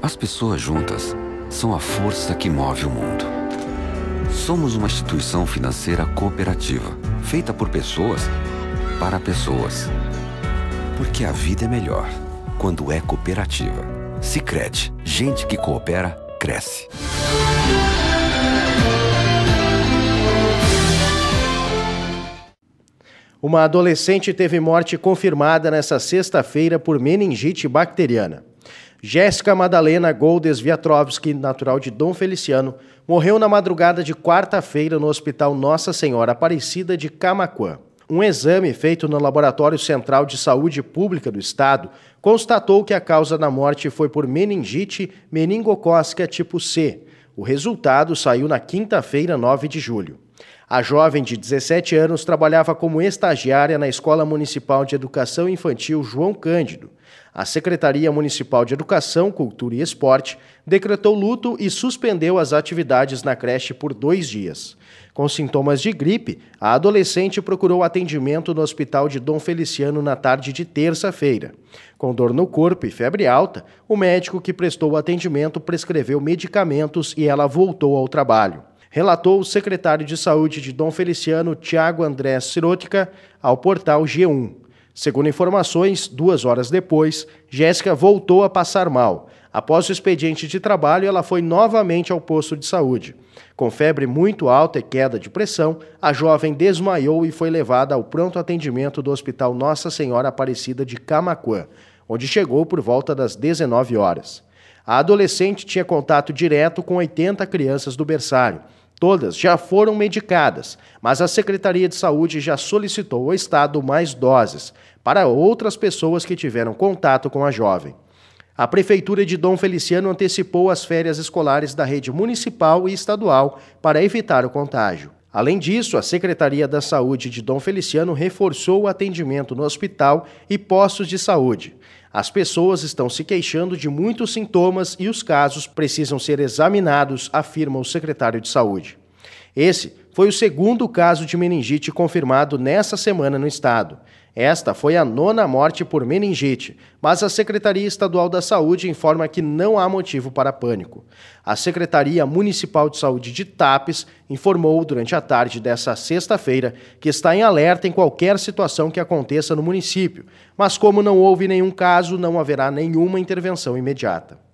As pessoas juntas são a força que move o mundo. Somos uma instituição financeira cooperativa, feita por pessoas para pessoas. Porque a vida é melhor quando é cooperativa. Sicredi, gente que coopera cresce. Uma adolescente teve morte confirmada nesta sexta-feira por meningite bacteriana. Jéssica Madalena Goldes Viatrovski, natural de Dom Feliciano, morreu na madrugada de quarta-feira no Hospital Nossa Senhora Aparecida de Camacuã. Um exame feito no Laboratório Central de Saúde Pública do Estado constatou que a causa da morte foi por meningite meningocócica tipo C. O resultado saiu na quinta-feira, 9 de julho. A jovem de 17 anos trabalhava como estagiária na Escola Municipal de Educação Infantil João Cândido. A Secretaria Municipal de Educação, Cultura e Esporte decretou luto e suspendeu as atividades na creche por dois dias. Com sintomas de gripe, a adolescente procurou atendimento no Hospital de Dom Feliciano na tarde de terça-feira. Com dor no corpo e febre alta, o médico que prestou o atendimento prescreveu medicamentos e ela voltou ao trabalho relatou o secretário de Saúde de Dom Feliciano, Tiago André Sirotica, ao portal G1. Segundo informações, duas horas depois, Jéssica voltou a passar mal. Após o expediente de trabalho, ela foi novamente ao posto de saúde. Com febre muito alta e queda de pressão, a jovem desmaiou e foi levada ao pronto atendimento do Hospital Nossa Senhora Aparecida de Camacuã, onde chegou por volta das 19 horas. A adolescente tinha contato direto com 80 crianças do berçário. Todas já foram medicadas, mas a Secretaria de Saúde já solicitou ao Estado mais doses para outras pessoas que tiveram contato com a jovem. A Prefeitura de Dom Feliciano antecipou as férias escolares da rede municipal e estadual para evitar o contágio. Além disso, a Secretaria da Saúde de Dom Feliciano reforçou o atendimento no hospital e postos de saúde. As pessoas estão se queixando de muitos sintomas e os casos precisam ser examinados, afirma o secretário de Saúde. Esse foi o segundo caso de meningite confirmado nessa semana no estado. Esta foi a nona morte por meningite, mas a Secretaria Estadual da Saúde informa que não há motivo para pânico. A Secretaria Municipal de Saúde de Tapes informou durante a tarde dessa sexta-feira que está em alerta em qualquer situação que aconteça no município, mas como não houve nenhum caso, não haverá nenhuma intervenção imediata.